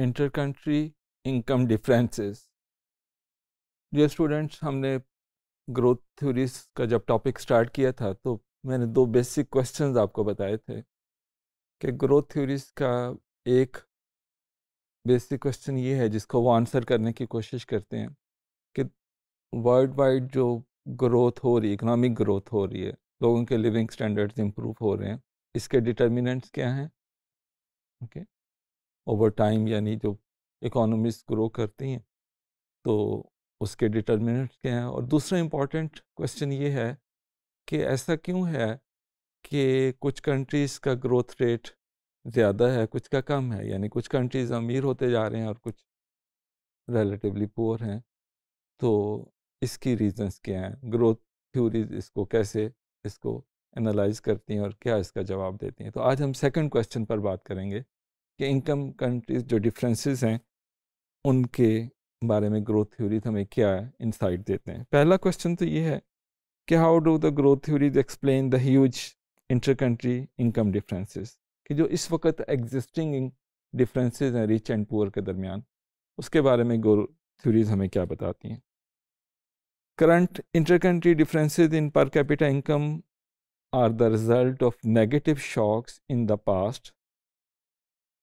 Country income differences dear students हमने growth theories का जब टॉपिक स्टार्ट किया था तो मैंने दो बेसिक क्वेश्चंस आपको बताए थे कि ग्रोथ थ्योरीज का एक बेसिक क्वेश्चन ये है जिसको वो आंसर करने की कोशिश करते हैं कि वर्ल्ड वाइड जो ग्रोथ हो रही है इकनॉमिक ग्रोथ हो रही है लोगों के लिविंग स्टैंडर्ड्स इम्प्रूव हो रहे हैं इसके डिटर्मिनेंट्स क्या हैं ओके okay? ओवर टाइम यानी जो इकोनॉमिक्स ग्रो करती हैं तो उसके डिटर्मिनेंट्स क्या हैं और दूसरा इम्पॉर्टेंट क्वेश्चन ये है कि ऐसा क्यों है कि कुछ कंट्रीज़ का ग्रोथ रेट ज़्यादा है कुछ का कम है यानी कुछ कंट्रीज़ अमीर होते जा रहे हैं और कुछ रिलेटिवली पुअर हैं तो इसकी रीजंस क्या हैं ग्रोथ थ्योरीज इसको कैसे इसको एनालाइज करती हैं और क्या इसका जवाब देती हैं तो आज हम सेकंड क्वेश्चन पर बात करेंगे कि इनकम कंट्रीज जो डिफरेंसेस हैं उनके बारे में ग्रोथ थ्योरी हमें क्या इंसाइट देते हैं पहला क्वेश्चन तो ये है कि how do the growth theories explain the huge inter country income differences कि जो इस वक्त एग्जिस्टिंग डिफरेंसेस हैं रिच एंड पुअर के दरमियान उसके बारे में ग्रोथ थ्योरीज हमें क्या बताती हैं current inter country differences in per capita income are the result of negative shocks in the past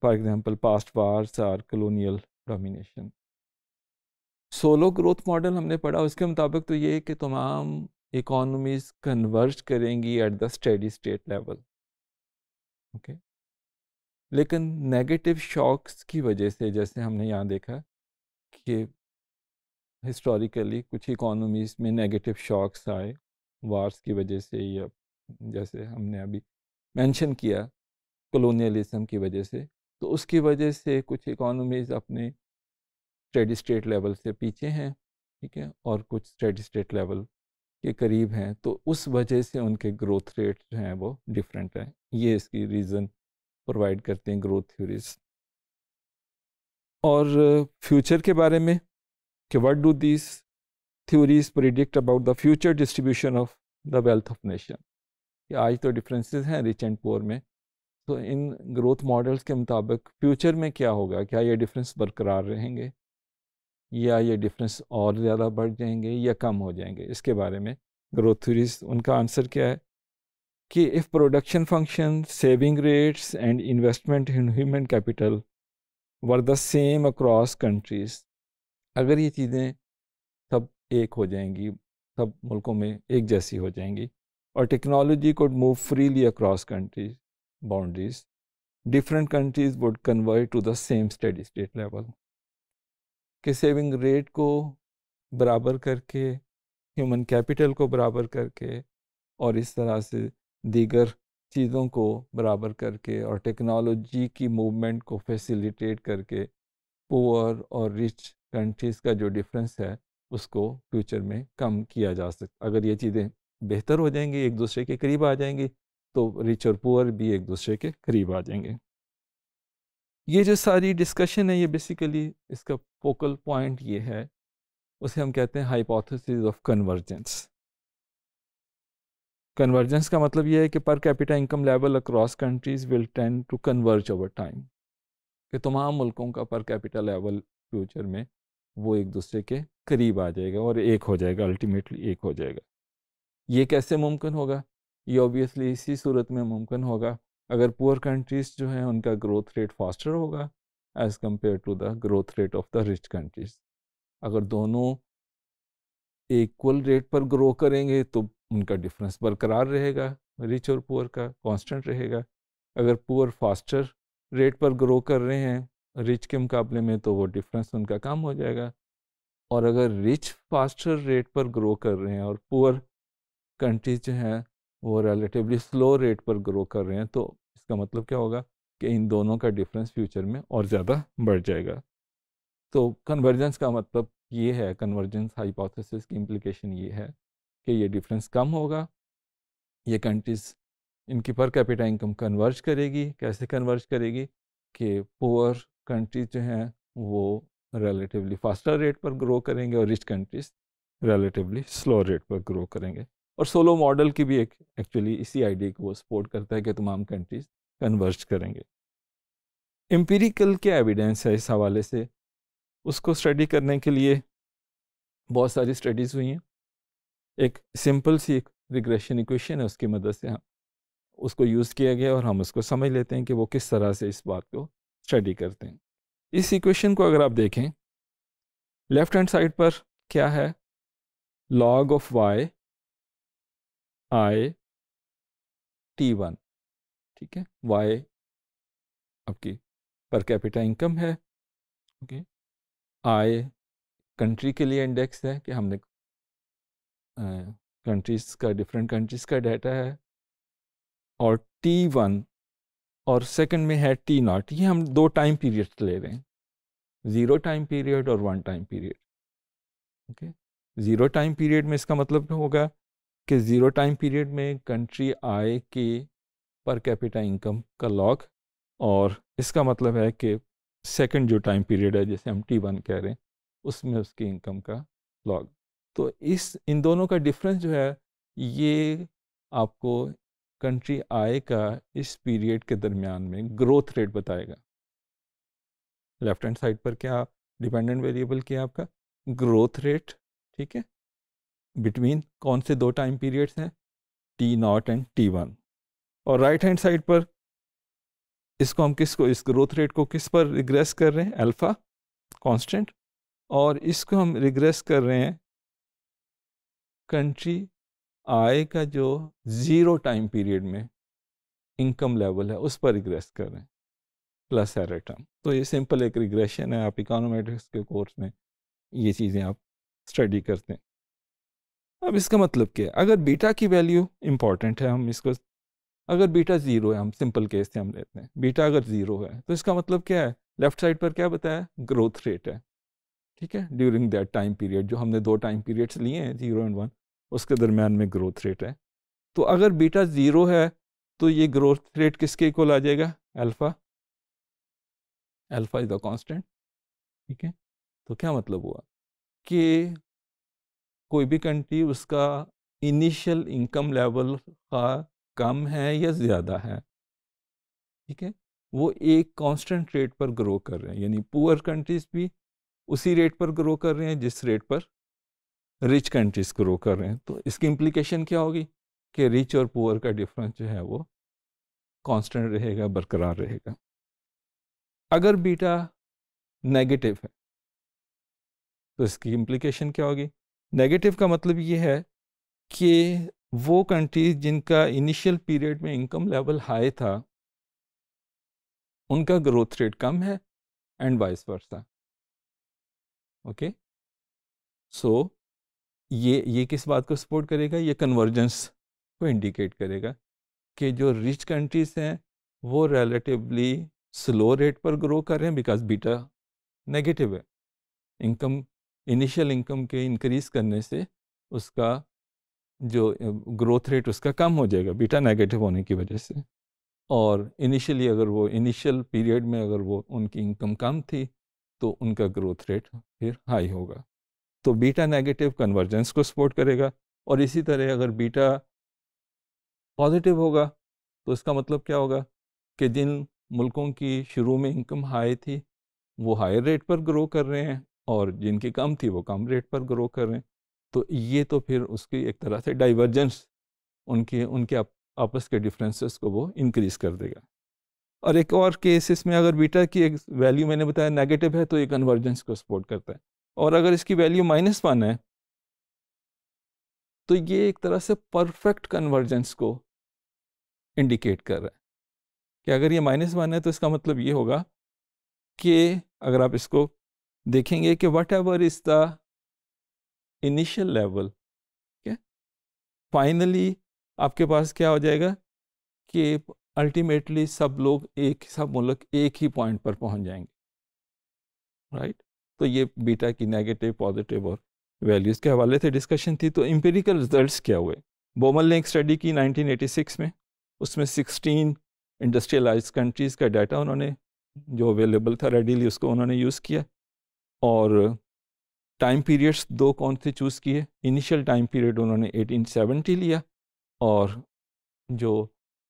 For example, past wars or colonial domination. Solow growth model हमने पढ़ा उसके मुताबिक तो ये कि तमाम इकोनॉमीज कन्वर्ज करेंगी at the steady state level okay लेकिन नेगेटिव शॉक्स की वजह से जैसे हमने यहाँ देखा कि हिस्टोरिकली कुछ इकोनॉमीज में नेगेटिव शॉक्स आए वार्स की वजह से या जैसे हमने अभी मेंशन किया कॉलोनियलिज्म की वजह से तो उसकी वजह से कुछ इकोनॉमीज़ अपने स्टेडी स्टेट लेवल से पीछे हैं ठीक है और कुछ स्टेडी स्टेट लेवल के करीब हैं तो उस वजह से उनके ग्रोथ रेट जो हैं वो डिफरेंट हैं ये इसकी रीज़न प्रोवाइड करते हैं ग्रोथ थ्योरीज और फ्यूचर के बारे में कि what do these theories predict about the future distribution of the wealth of nation आज तो डिफरेंसेस हैं रिच एंड पोअर में तो इन ग्रोथ मॉडल्स के मुताबिक फ्यूचर में क्या होगा क्या ये डिफरेंस बरकरार रहेंगे या ये डिफरेंस और ज़्यादा बढ़ जाएंगे या कम हो जाएंगे इसके बारे में ग्रोथ थ्यूरीज उनका आंसर क्या है कि if production function saving rates and investment in human capital were the same across countries अगर ये चीज़ें सब एक हो जाएंगी सब मुल्कों में एक जैसी हो जाएंगी और technology could move freely across countries boundaries, different countries would convert to the same steady state level के सेविंग रेट को बराबर करके ह्यूमन कैपिटल को बराबर करके और इस तरह से दीगर चीज़ों को बराबर करके और टेक्नोलॉजी की मूवमेंट को फैसिलिटेट करके पुअर और रिच कंट्रीज़ का जो डिफरेंस है उसको फ्यूचर में कम किया जा सकता अगर ये चीज़ें बेहतर हो जाएंगी एक दूसरे के करीब आ जाएंगी तो रिच और पुअर भी एक दूसरे के करीब आ जाएंगे ये जो सारी डिस्कशन है ये बेसिकली इसका फोकल पॉइंट ये है उसे हम कहते हैं हाइपोथेसिस ऑफ कन्वर्जेंस कन्वर्जेंस का मतलब ये है कि per capita income level across countries will tend to converge over time कि तमाम मुल्कों का पर कैपिटा लेवल फ्यूचर में वो एक दूसरे के करीब आ जाएगा और एक हो जाएगा अल्टीमेटली एक हो जाएगा ये कैसे मुमकिन होगा ये ऑब्वियसली इसी सूरत में मुमकिन होगा अगर पुअर कंट्रीज़ जो हैं उनका ग्रोथ रेट फास्टर होगा as compared to the growth rate of the rich countries अगर दोनों इक्वल रेट पर ग्रो करेंगे तो उनका डिफरेंस बरकरार रहेगा रिच और पुअर का कांस्टेंट रहेगा अगर पुअर फास्टर रेट पर ग्रो कर रहे हैं रिच के मुकाबले में तो वो डिफरेंस उनका कम हो जाएगा और अगर रिच फास्टर रेट पर ग्रो कर रहे हैं और पुअर कंट्रीज जो हैं वो रिलेटिवली स्लो रेट पर ग्रो कर रहे हैं तो इसका मतलब क्या होगा कि इन दोनों का डिफरेंस फ्यूचर में और ज़्यादा बढ़ जाएगा तो कन्वर्जेंस का मतलब ये है कन्वर्जेंस हाइपोथेसिस की इम्प्लीकेशन ये है कि ये डिफरेंस कम होगा ये कंट्रीज़ इनकी पर कैपिटा इनकम कन्वर्ज करेगी कैसे कन्वर्ज करेगी कि पुअर कंट्रीज जो हैं वो रिलेटिवली फास्टर रेट पर ग्रो करेंगे और rich countries relatively slow rate पर ग्रो करेंगे और सोलो मॉडल की भी एक एक्चुअली इसी आइडिया को सपोर्ट करता है कि तमाम कंट्रीज कन्वर्ज करेंगे एम्पीरिकल क्या एविडेंस है इस हवाले से उसको स्टडी करने के लिए बहुत सारी स्टडीज़ हुई हैं एक सिंपल सी एक रिग्रेशन इक्वेशन है उसकी मदद से हम उसको यूज़ किया गया और हम उसको समझ लेते हैं कि वो किस तरह से इस बात को स्टडी करते हैं इस इक्वेशन को अगर आप देखें लेफ़्ट हैंड साइड पर क्या है log of Y I T one ठीक है वाई आपकी पर कैपिटा इनकम है ओके आई कंट्री के लिए इंडेक्स है कि हमने कंट्रीज का डिफरेंट कंट्रीज का डाटा है और टी वन और सेकंड में है टी नॉट ये हम दो टाइम पीरियड ले रहे हैं ज़ीरो टाइम पीरियड और one time period okay zero time period में इसका मतलब होगा कि ज़ीरो टाइम पीरियड में कंट्री आय के पर कैपिटा इनकम का लॉग और इसका मतलब है कि सेकंड जो टाइम पीरियड है जैसे हम टी वन कह रहे हैं उसमें उसकी इनकम का लॉग तो इस इन दोनों का डिफरेंस जो है ये आपको कंट्री आय का इस पीरियड के दरमियान में ग्रोथ रेट बताएगा लेफ्ट हैंड साइड पर क्या डिपेंडेंट वेरिएबल क्या आपका ग्रोथ रेट ठीक है बिटवीन कौन से दो टाइम पीरियड्स हैं T not and T one और राइट हैंड साइड पर इसको हम किसको इस ग्रोथ रेट को किस पर रिग्रेस कर रहे हैं अल्फ़ा कांस्टेंट और इसको हम रिग्रेस कर रहे हैं कंट्री आय का जो ज़ीरो टाइम पीरियड में इनकम लेवल है उस पर रिग्रेस कर रहे हैं प्लस एरेटम तो ये सिंपल एक रिग्रेशन है आप इकोनोमेटिक्स के कोर्स में ये चीज़ें आप स्टडी करते हैं अब इसका मतलब क्या है अगर बीटा की वैल्यू इंपॉर्टेंट है हम इसको अगर बीटा ज़ीरो है हम सिंपल केस से हम लेते हैं बीटा अगर ज़ीरो है तो इसका मतलब क्या है लेफ्ट साइड पर क्या बताया ग्रोथ रेट है ठीक है ड्यूरिंग दैट टाइम पीरियड जो हमने दो टाइम पीरियड्स लिए हैं ज़ीरो एंड वन उसके दरमियान में ग्रोथ रेट है तो अगर बीटा ज़ीरो है तो ये ग्रोथ रेट किसके इक्वल आ जाएगा alpha alpha is the constant ठीक है तो क्या मतलब हुआ कि कोई भी कंट्री उसका इनिशियल इनकम लेवल का कम है या ज़्यादा है ठीक है वो एक कांस्टेंट रेट पर ग्रो कर रहे हैं यानी पुअर कंट्रीज़ भी उसी रेट पर ग्रो कर रहे हैं जिस रेट पर रिच कंट्रीज़ ग्रो कर रहे हैं तो इसकी इम्प्लीकेशन क्या होगी कि रिच और पुअर का डिफरेंस जो है वो कांस्टेंट रहेगा बरकरार रहेगा अगर बीटा नेगेटिव है तो इसकी इम्प्लीकेशन क्या होगी नेगेटिव का मतलब ये है कि वो कंट्रीज जिनका इनिशियल पीरियड में इनकम लेवल हाई था उनका ग्रोथ रेट कम है and vice versa okay so ये ये किस बात को सपोर्ट करेगा ये कन्वर्जेंस को इंडिकेट करेगा कि जो रिच कंट्रीज हैं वो रिलेटिवली स्लो रेट पर ग्रो कर रहे हैं बिकॉज बीटा नेगेटिव है इनकम इनिशियल इनकम के इंक्रीज़ करने से उसका जो ग्रोथ रेट उसका कम हो जाएगा बीटा नेगेटिव होने की वजह से और इनिशियली अगर वो इनिशियल पीरियड में अगर वो उनकी इनकम कम थी तो उनका ग्रोथ रेट फिर हाई होगा तो बीटा नेगेटिव कन्वर्जेंस को सपोर्ट करेगा और इसी तरह अगर बीटा पॉजिटिव होगा तो इसका मतलब क्या होगा कि जिन मुल्कों की शुरू में इनकम हाई थी वो हायर रेट पर ग्रो कर रहे हैं और जिनकी कम थी वो कम रेट पर ग्रो कर रहे हैं तो ये तो फिर उसकी एक तरह से डाइवर्जेंस उनके उनके आप, आपस के डिफरेंसेस को वो इंक्रीज कर देगा और एक और केसेस में अगर बीटा की एक वैल्यू मैंने बताया नेगेटिव है तो ये कन्वर्जेंस को सपोर्ट करता है और अगर इसकी वैल्यू माइनस वन है तो ये एक तरह से परफेक्ट कन्वर्जेंस को इंडिकेट कर रहा है कि अगर ये माइनस वन है तो इसका मतलब ये होगा कि अगर आप इसको देखेंगे कि whatever is the initial level ठीक है फाइनली आपके पास क्या हो जाएगा कि अल्टीमेटली सब लोग एक सब मुल्क एक ही पॉइंट पर पहुंच जाएंगे राइट तो ये बीटा की नेगेटिव पॉजिटिव और वैल्यूज़ के हवाले से डिस्कशन थी तो इम्पेरिकल रिजल्ट्स क्या हुए बोमल ने एक स्टडी की 1986 में उसमें 16 इंडस्ट्रियलाइज कंट्रीज़ का डाटा उन्होंने जो अवेलेबल था रेडीली उसको उन्होंने यूज़ किया और टाइम पीरियड्स दो कौन से चूज़ किए इनिशियल टाइम पीरियड उन्होंने 1870 लिया और जो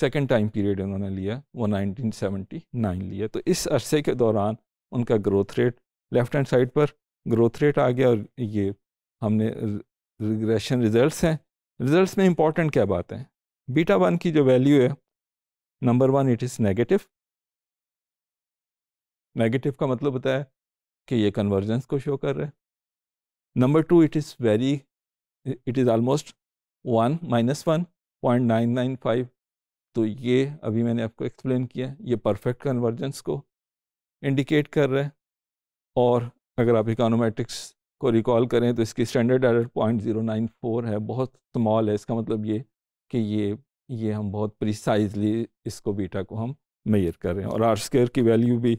सेकेंड टाइम पीरियड उन्होंने लिया वो 1979 लिया तो इस अरसे के दौरान उनका growth rate left hand side पर ग्रोथ रेट आ गया और ये हमने रिग्रेशन रिजल्ट्स हैं रिजल्ट्स में इम्पॉर्टेंट क्या बात है बीटा वन की जो वैल्यू है number one it is negative negative का मतलब होता है कि ये कन्वर्जेंस को शो कर रहा है number two it is very it is almost one minus one point nine nine five तो ये अभी मैंने आपको एक्सप्लेन किया ये परफेक्ट कन्वर्जेंस को इंडिकेट कर रहा है और अगर आप इकोनोमेट्रिक्स को रिकॉल करें तो इसकी standard error point zero nine four है बहुत स्मॉल है इसका मतलब ये कि ये ये हम बहुत प्रिसाइजली इसको बीटा को हम मेयर कर रहे हैं और आर स्केयर की वैल्यू भी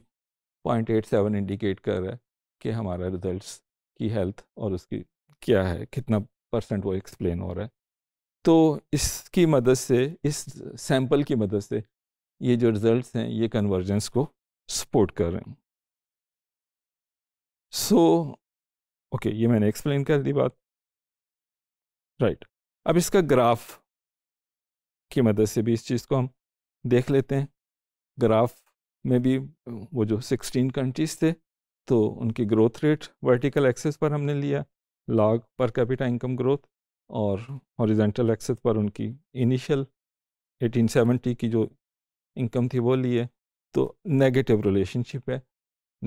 0.87 इंडिकेट कर रहा है कि हमारा रिजल्ट्स की हेल्थ और उसकी क्या है कितना परसेंट वो एक्सप्लेन हो रहा है तो इसकी मदद से इस सैंपल की मदद से ये जो रिज़ल्ट हैं ये कन्वर्जेंस को सपोर्ट कर रहे हैं सो so, ओके okay, ये मैंने एक्सप्लेन कर दी बात राइट right. अब इसका ग्राफ की मदद से भी इस चीज़ को हम देख लेते हैं ग्राफ में भी वो जो 16 कंट्रीज थे तो उनकी ग्रोथ रेट वर्टिकल एक्सेस पर हमने लिया log per capita income growth और हॉरिजेंटल एक्सेस पर उनकी इनिशियल 1870 की जो इनकम थी वो लिए तो नेगेटिव रिलेशनशिप है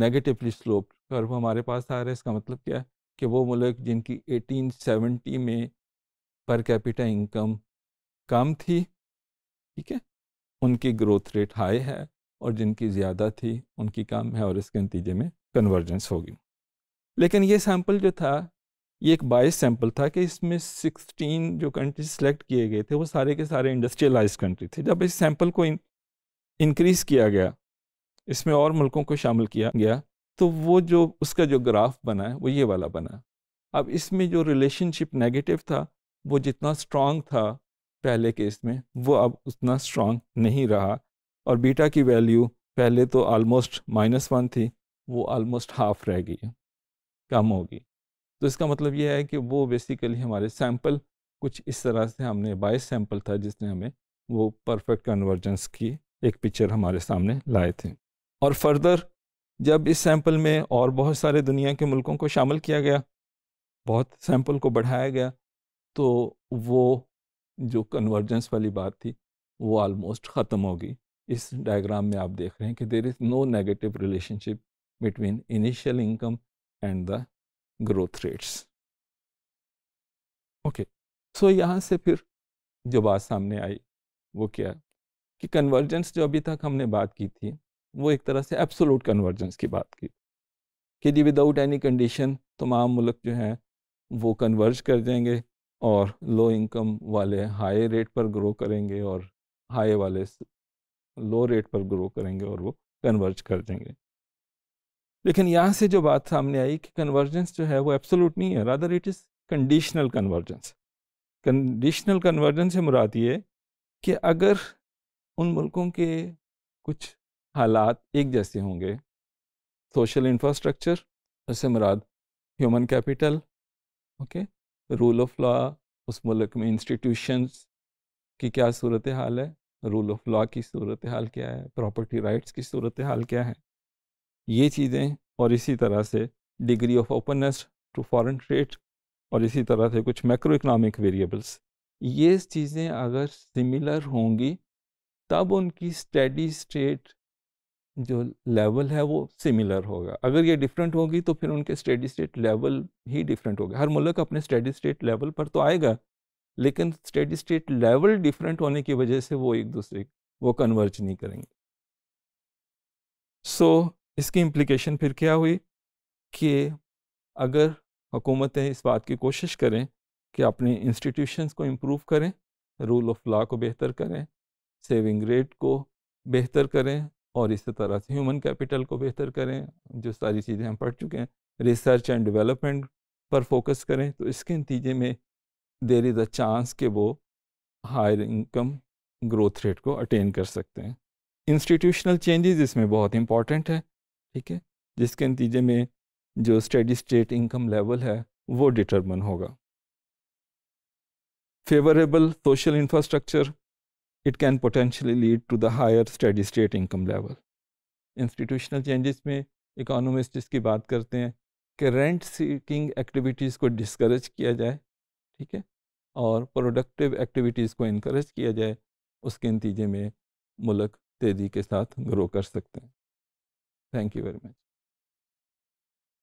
नेगेटिवली स्लोप कर्व हमारे पास आ रहा है इसका मतलब क्या है कि वो मुल्क जिनकी 1870 में पर कैपिटा इनकम कम थी ठीक है उनकी ग्रोथ रेट हाई है और जिनकी ज़्यादा थी उनकी कम है और इसके नतीजे में कन्वर्जेंस होगी लेकिन ये सैम्पल जो था ये एक बाईस सैम्पल था कि इसमें 16 जो कंट्री सेलेक्ट किए गए थे वो सारे के सारे इंडस्ट्रियलाइज कंट्री थे जब इस सैम्पल को इंक्रीज़ किया गया इसमें और मुल्कों को शामिल किया गया तो वो जो उसका जो ग्राफ बना है वो ये वाला बना अब इसमें जो रिलेशनशिप नेगेटिव था वो जितना स्ट्रॉन्ग था पहले के इसमें वो अब उतना स्ट्रॉन्ग नहीं रहा और बीटा की वैल्यू पहले तो आलमोस्ट माइनस वन थी वो आलमोस्ट हाफ रह गई है कम होगी तो इसका मतलब ये है कि वो बेसिकली हमारे सैम्पल कुछ इस तरह से हमने बाईस सैम्पल था जिसने हमें वो परफेक्ट कन्वर्जेंस की एक पिक्चर हमारे सामने लाए थे और फर्दर जब इस सैंपल में और बहुत सारे दुनिया के मुल्कों को शामिल किया गया बहुत सैम्पल को बढ़ाया गया तो वो जो कन्वर्जेंस वाली बात थी वो आलमोस्ट ख़त्म होगी इस डायग्राम में आप देख रहे हैं कि there is no negative relationship between initial income and the growth rates okay so यहाँ से फिर जो बात सामने आई वो क्या कि कन्वर्जेंस जो अभी तक हमने बात की थी वो एक तरह से एब्सोलूट कन्वर्जेंस की बात की कि जी विदाउट एनी कंडीशन तमाम मुल्क जो हैं वो कन्वर्ज कर जाएंगे और लो इनकम वाले हाई रेट पर ग्रो करेंगे और हाई वाले लो रेट पर ग्रो करेंगे और वो कन्वर्ज कर देंगे लेकिन यहाँ से जो बात सामने आई कि कन्वर्जेंस जो है वो एब्सोलूट नहीं है rather it is conditional convergence conditional convergence से मुराद ये कि अगर उन मुल्कों के कुछ हालात एक जैसे होंगे सोशल इंफ्रास्ट्रक्चर उससे मुराद human capital okay rule of law उस मुल्क में इंस्टीट्यूशंस की क्या सूरत हाल है रूल ऑफ लॉ की सूरत हाल क्या है प्रॉपर्टी राइट्स की सूरत हाल क्या है ये चीज़ें और इसी तरह से degree of openness to foreign trade और इसी तरह से कुछ मैक्रो इकनॉमिक वेरिएबल्स ये चीज़ें अगर सिमिलर होंगी तब उनकी स्टडी स्टेट जो लेवल है वो सिमिलर होगा अगर ये डिफरेंट होगी तो फिर उनके स्टडी स्टेट लेवल ही डिफरेंट होगा हर मुल्क अपने स्टडी स्टेट लेवल पर तो आएगा लेकिन स्टेडी स्टेट लेवल डिफरेंट होने की वजह से वो एक दूसरे वो कन्वर्ज नहीं करेंगे सो so, इसकी इम्प्लिकेशन फिर क्या हुई कि अगर हुकूमतें इस बात की कोशिश करें कि अपने इंस्टीट्यूशंस को इम्प्रूव करें रूल ऑफ लॉ को बेहतर करें सेविंग रेट को बेहतर करें और इसी तरह से ह्यूमन कैपिटल को बेहतर करें जो सारी चीज़ें हम पढ़ चुके हैं रिसर्च एंड डेवलपमेंट पर फोकस करें तो इसके नतीजे में देर इज़ अ चांस कि वो हायर इनकम ग्रोथ रेट को अटेन कर सकते हैं इंस्टीट्यूशनल चेंजेस इसमें बहुत इंपॉर्टेंट है ठीक है जिसके नतीजे में जो स्टडी स्टेट इनकम लेवल है वो डिटर्मन होगा favourable social infrastructure it can potentially lead to the higher steady state income level institutional changes में इकोनॉमिस्ट इसकी बात करते हैं कि रेंट सीकिंग एक्टिविटीज़ को डिस्करेज किया जाए ठीक है और प्रोडक्टिव एक्टिविटीज़ को इनक्रेज किया जाए उसके नतीजे में मुल्क तेज़ी के साथ ग्रो कर सकते हैं थैंक यू वेरी मच